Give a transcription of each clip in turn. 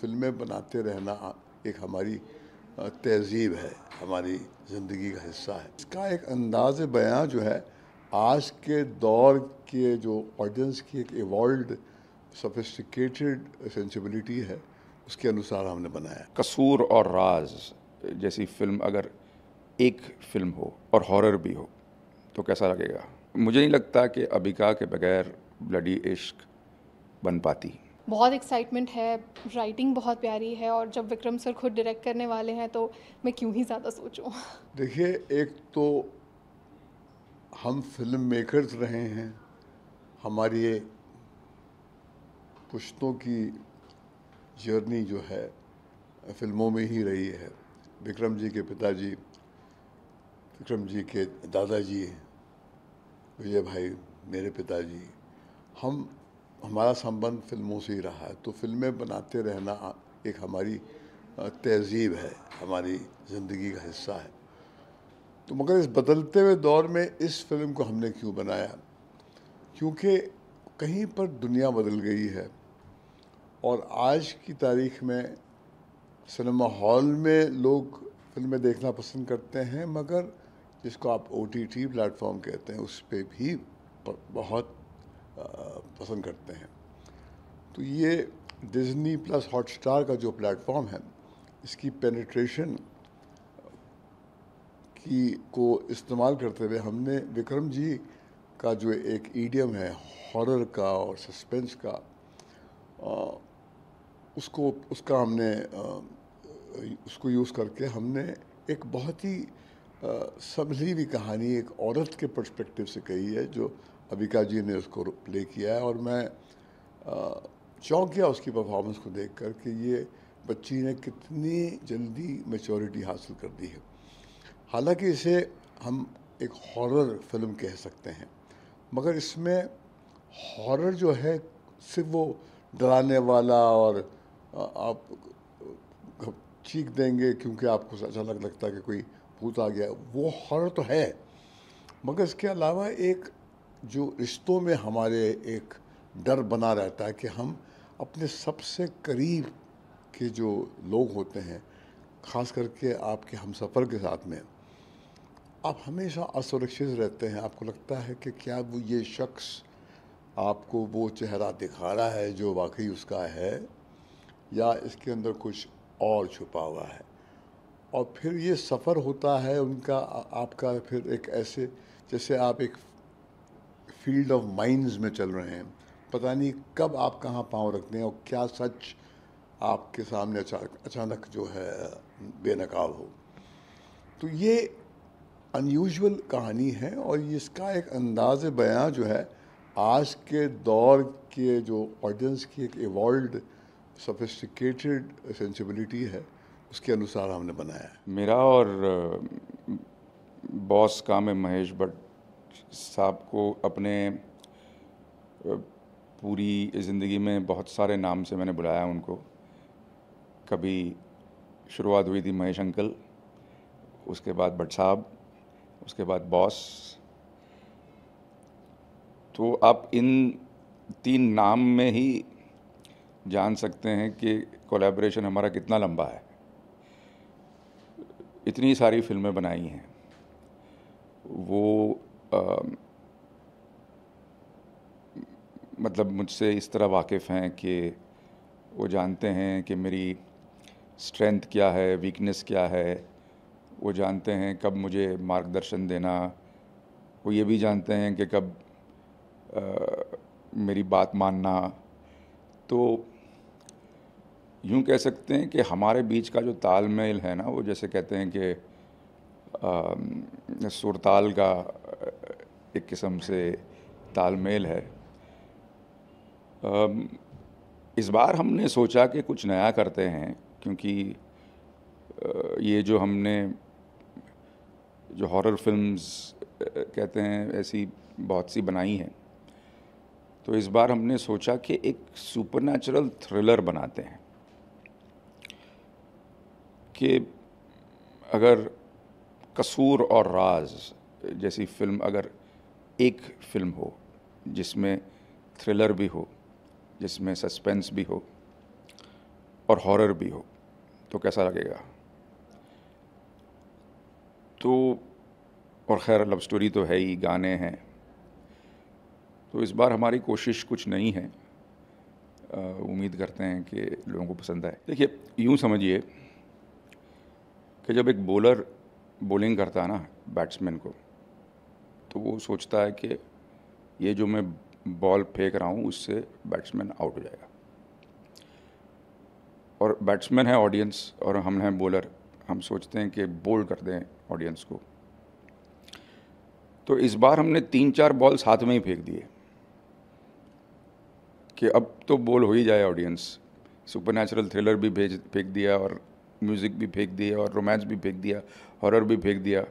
फिल्में बनाते रहना एक हमारी तहजीब है हमारी ज़िंदगी का हिस्सा है इसका एक अंदाज बयां जो है आज के दौर के जो ऑडियंस की एक एवॉल्ड सोफिस्टिकेटेड सेंसिबिलिटी है उसके अनुसार हमने बनाया कसूर और राज जैसी फिल्म अगर एक फिल्म हो और हॉरर भी हो तो कैसा लगेगा मुझे नहीं लगता कि अबिका के बगैर ब्लडी इश्क बन पाती बहुत एक्साइटमेंट है राइटिंग बहुत प्यारी है और जब विक्रम सर खुद डायरेक्ट करने वाले हैं तो मैं क्यों ही ज़्यादा सोचूं देखिए एक तो हम फिल्म मेकर्स रहे हैं हमारी ये पुश्तों की जर्नी जो है फिल्मों में ही रही है विक्रम जी के पिताजी विक्रम जी के दादाजी विजय भाई मेरे पिताजी हम हमारा संबंध फिल्मों से ही रहा है तो फिल्में बनाते रहना एक हमारी तहजीब है हमारी ज़िंदगी का हिस्सा है तो मगर इस बदलते हुए दौर में इस फिल्म को हमने क्यों बनाया क्योंकि कहीं पर दुनिया बदल गई है और आज की तारीख में सिनेमा हॉल में लोग फिल्में देखना पसंद करते हैं मगर जिसको आप ओ टी टी प्लेटफॉर्म कहते हैं उस पर भी बहुत पसंद करते हैं तो ये डिज्नी प्लस हॉटस्टार का जो प्लेटफॉर्म है इसकी पेनिट्रेशन की को इस्तेमाल करते हुए हमने विक्रम जी का जो एक ईडियम है हॉरर का और सस्पेंस का आ, उसको उसका हमने आ, उसको यूज़ करके हमने एक बहुत ही संभली हुई कहानी एक औरत के पर्सपेक्टिव से कही है जो अबिका जी ने उसको प्ले किया है और मैं चौंक गया उसकी परफॉर्मेंस को देख कर कि ये बच्ची ने कितनी जल्दी मेचोरिटी हासिल कर दी है हालांकि इसे हम एक हॉरर फिल्म कह सकते हैं मगर इसमें हॉरर जो है सिर्फ वो डराने वाला और आप चीख देंगे क्योंकि आपको अचानक लगता है कि कोई भूत आ गया वो हॉरर तो है मगर इसके अलावा एक जो रिश्तों में हमारे एक डर बना रहता है कि हम अपने सबसे करीब के जो लोग होते हैं ख़ास करके आपके हम सफ़र के साथ में आप हमेशा असुरक्षित रहते हैं आपको लगता है कि क्या वो ये शख्स आपको वो चेहरा दिखा रहा है जो वाकई उसका है या इसके अंदर कुछ और छुपा हुआ है और फिर ये सफ़र होता है उनका आपका फिर एक ऐसे जैसे आप एक फील्ड ऑफ माइंड में चल रहे हैं पता नहीं कब आप कहाँ पाँव रखते हैं और क्या सच आपके सामने अचानक जो है बेनकाब हो तो ये अनयूजल कहानी है और इसका एक अंदाज बयां जो है आज के दौर के जो ऑडियंस की एक इवॉल्व सोफिस्टिकेटेड सेंसिबिलिटी है उसके अनुसार हमने बनाया मेरा और बॉस काम है महेश भट्ट साहब को अपने पूरी ज़िंदगी में बहुत सारे नाम से मैंने बुलाया उनको कभी शुरुआत हुई थी महेश अंकल उसके बाद भट्ट साहब उसके बाद बॉस तो आप इन तीन नाम में ही जान सकते हैं कि कोलैबोरेशन हमारा कितना लंबा है इतनी सारी फिल्में बनाई हैं वो मतलब मुझसे इस तरह वाकिफ़ हैं कि वो जानते हैं कि मेरी स्ट्रेंथ क्या है वीकनेस क्या है वो जानते हैं कब मुझे मार्गदर्शन देना वो ये भी जानते हैं कि कब आ, मेरी बात मानना तो यूँ कह सकते हैं कि हमारे बीच का जो तालमेल है ना वो जैसे कहते हैं कि सुरताल का एक किस्म से तालमेल है इस बार हमने सोचा कि कुछ नया करते हैं क्योंकि ये जो हमने जो हॉरर फिल्म्स कहते हैं ऐसी बहुत सी बनाई हैं तो इस बार हमने सोचा कि एक सुपरनेचुरल थ्रिलर बनाते हैं कि अगर कसूर और राज जैसी फिल्म अगर एक फिल्म हो जिसमें थ्रिलर भी हो जिसमें सस्पेंस भी हो और हॉरर भी हो तो कैसा लगेगा तो और खैर लव स्टोरी तो है ही गाने हैं तो इस बार हमारी कोशिश कुछ नहीं है उम्मीद करते हैं कि लोगों को पसंद आए देखिए यूँ समझिए कि जब एक बॉलर बॉलिंग करता है ना बैट्समैन को तो वो सोचता है कि ये जो मैं बॉल फेंक रहा हूँ उससे बैट्समैन आउट हो जाएगा और बैट्समैन है ऑडियंस और हम हैं बॉलर हम सोचते हैं कि बोल्ड कर दें ऑडियंस को तो इस बार हमने तीन चार बॉल साथ में ही फेंक दिए कि अब तो बोल हो ही जाए ऑडियंस सुपर नेचुरल थ्रिलर भी भेज फेंक दिया और म्यूज़िक भी फेंक दिया और रोमांस भी फेंक दिया हॉरर भी फेंक दिया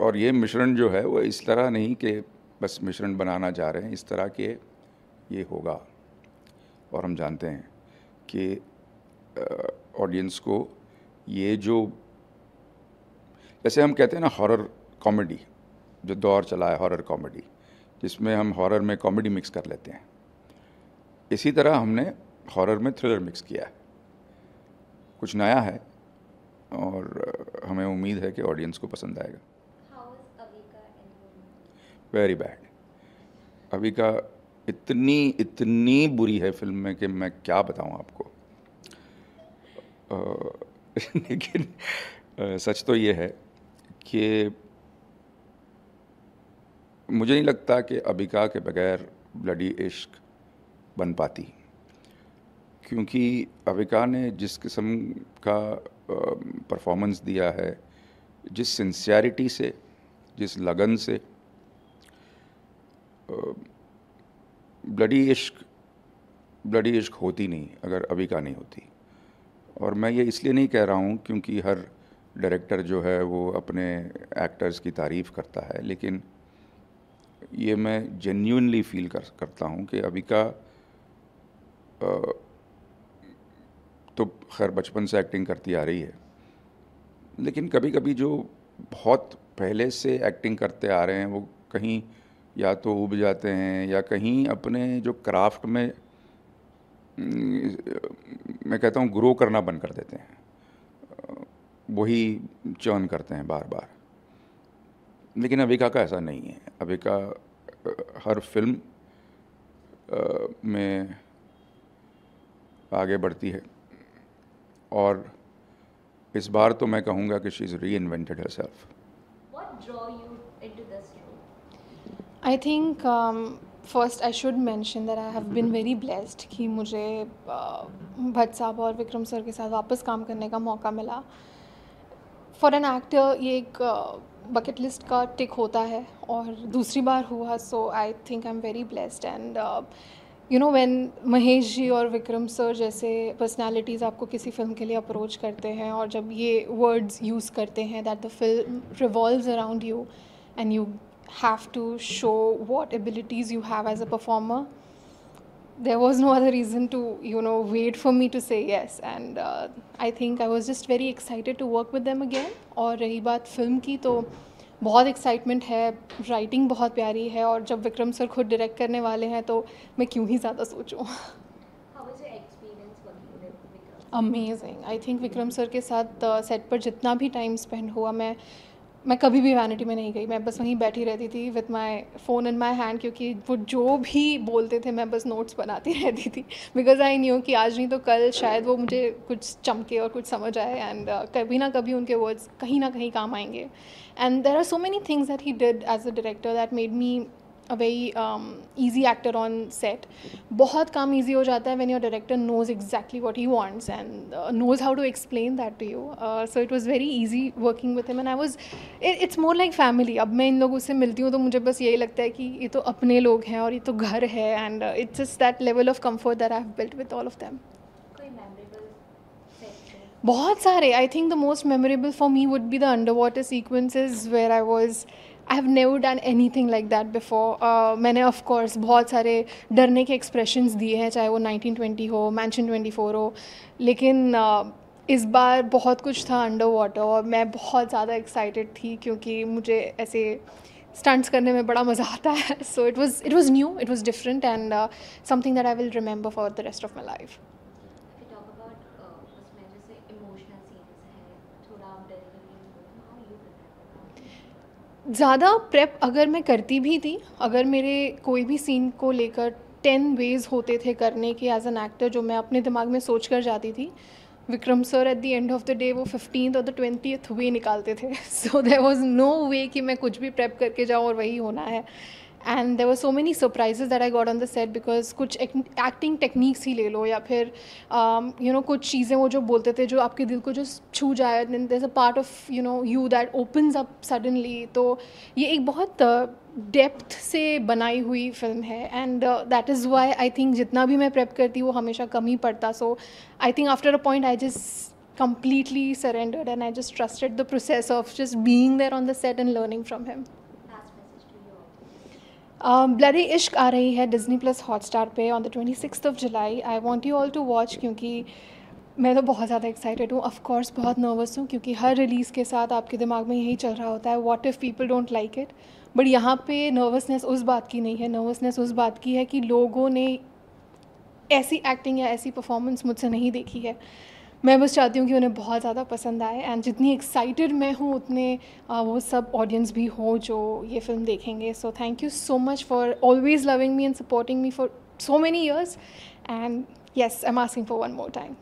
और ये मिश्रण जो है वो इस तरह नहीं कि बस मिश्रण बनाना चाह रहे हैं इस तरह के ये होगा और हम जानते हैं कि ऑडियंस को ये जो जैसे हम कहते हैं ना हॉरर कॉमेडी जो दौर चला है हॉरर कॉमेडी जिसमें हम हॉरर में कॉमेडी मिक्स कर लेते हैं इसी तरह हमने हॉरर में थ्रिलर मिक्स किया है कुछ नया है और हमें उम्मीद है कि ऑडियंस को पसंद आएगा वेरी बैड अभी का इतनी इतनी बुरी है फिल्म में कि मैं क्या बताऊं आपको लेकिन सच तो ये है कि मुझे नहीं लगता कि अबिका के बगैर ब्लडी इश्क बन पाती क्योंकि अबिका ने जिस किस्म का परफॉर्मेंस दिया है जिस सिंसियरिटी से जिस लगन से ब्लडी इश्क ब्लडी इश्क होती नहीं अगर अभी का नहीं होती और मैं ये इसलिए नहीं कह रहा हूँ क्योंकि हर डायरेक्टर जो है वो अपने एक्टर्स की तारीफ़ करता है लेकिन ये मैं जेन्यूनली फील कर करता हूँ कि अभी का तो खैर बचपन से एक्टिंग करती आ रही है लेकिन कभी कभी जो बहुत पहले से एक्टिंग करते आ रहे हैं वो कहीं या तो उब जाते हैं या कहीं अपने जो क्राफ्ट में मैं कहता हूँ ग्रो करना बंद कर देते हैं वही चर्न करते हैं बार बार लेकिन अविका का ऐसा नहीं है अविका हर फिल्म में आगे बढ़ती है और इस बार तो मैं कहूँगा कि she is reinvented herself I think first I should mention that I have been very blessed कि मुझे uh, भट्ट साहब और विक्रम सर के साथ वापस काम करने का मौका मिला फॉर एन एक्टर ये एक बकेट uh, लिस्ट का टिक होता है और दूसरी बार हुआ so I think I am very blessed and you know when Mahesh ji और विक्रम सर जैसे पर्सनैलिटीज़ आपको किसी फिल्म के लिए अप्रोच करते हैं और जब ये वर्ड्स यूज़ करते हैं that the film revolve around you and you have to show what abilities you have as a performer there was no other reason to you know wait for me to say yes and I think I was just very excited to work with them again और रही बात film की तो बहुत excitement है writing बहुत प्यारी है और जब विक्रम सर खुद डायरेक्ट करने वाले हैं तो मैं क्यों ही ज़्यादा सोचूँ amazing I think Vikram sir के साथ सेट uh, पर जितना भी टाइम स्पेंड हुआ मैं मैं कभी भी वैनिटी में नहीं गई मैं बस वहीं बैठी रहती थी with my phone in my hand क्योंकि वो जो भी बोलते थे मैं बस नोट्स बनाती रहती थी बिकॉज आई न्यू कि आज नहीं तो कल शायद वो मुझे कुछ चमके और कुछ समझ आए एंड uh, कभी ना कभी उनके वर्ड्स कहीं ना कहीं काम आएंगे and there are so many things that he did as a director that made me a very easy actor on set बहुत काम ईजी हो जाता है when your director knows exactly what he wants and knows how to explain that to you so it was very easy working with him and I was it's more like family अब मैं इन लोगों से मिलती हूँ तो मुझे बस यही लगता है कि ये तो अपने लोग हैं और ये तो घर है and it's just that level of comfort that I have built with all of them बहुत सारे I think the most memorable for me would be the underwater sequences where I was I have never done anything like that before मैंने of course बहुत सारे डरने के expressions दिए हैं चाहे वो 1920 हो मैंशन 24 हो लेकिन uh, इस बार बहुत कुछ था अंडर वाटर और मैं बहुत ज़्यादा एक्साइटेड थी क्योंकि मुझे ऐसे स्टंट्स करने में बड़ा मज़ा आता है so it was it was new it was different and something that I will remember for the rest of my life ज़्यादा प्रेप अगर मैं करती भी थी अगर मेरे कोई भी सीन को लेकर टेन वेज होते थे करने के एज एन एक्टर जो मैं अपने दिमाग में सोच कर जाती थी Vikram sir at the end of the day वो fifteen or the twenty way निकालते थे सो देर वॉज नो वे कि मैं कुछ भी प्रेप करके जाऊँ और वही होना है and there were so many surprises that I got on the set because कुछ एक्टिंग टेक्निक्स ही ले लो या फिर यू um, नो कुछ चीज़ें वो जो बोलते थे जो आपके दिल को जो छू जाए then there a part of you know you that opens up suddenly तो ये एक बहुत डेप्थ uh, से बनाई हुई फिल्म है and that is why I think जितना भी मैं प्रेप करती वो हमेशा कम ही पड़ता so I think after a point I just completely surrendered and I just trusted the process of just being there on the set and learning from him. ब्लरी um, इश्क आ रही है डिज़नी प्लस हॉटस्टार पे on the twenty six of July I want you all to watch क्योंकि मैं तो बहुत ज़्यादा एक्साइटेड हूँ ऑफकोर्स बहुत नर्वस हूँ क्योंकि हर रिलीज़ के साथ आपके दिमाग में यही चल रहा होता है what if people don't like it but यहाँ पे नर्वसनेस उस बात की नहीं है नर्वसनेस उस बात की है कि लोगों ने ऐसी एक्टिंग या ऐसी परफॉर्मेंस मुझसे नहीं देखी है मैं बस चाहती हूँ कि उन्हें बहुत ज़्यादा पसंद आए एंड जितनी एक्साइटेड मैं हूँ उतने वो सब ऑडियंस भी हो जो ये फिल्म देखेंगे so thank you so much for always loving me and supporting me for so many years and yes I am asking for one more time